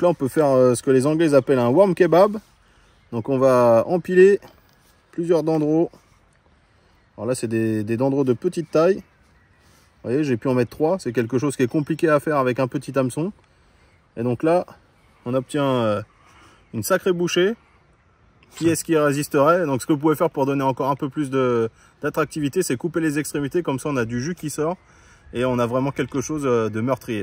Là, on peut faire euh, ce que les Anglais appellent un warm kebab. Donc, on va empiler plusieurs dendros. Alors là, c'est des, des de petite taille. Vous voyez, j'ai pu en mettre trois. C'est quelque chose qui est compliqué à faire avec un petit hameçon. Et donc là, on obtient euh, une sacrée bouchée. Qui est-ce qui résisterait Donc ce que vous pouvez faire pour donner encore un peu plus d'attractivité, c'est couper les extrémités. Comme ça, on a du jus qui sort et on a vraiment quelque chose euh, de meurtrier.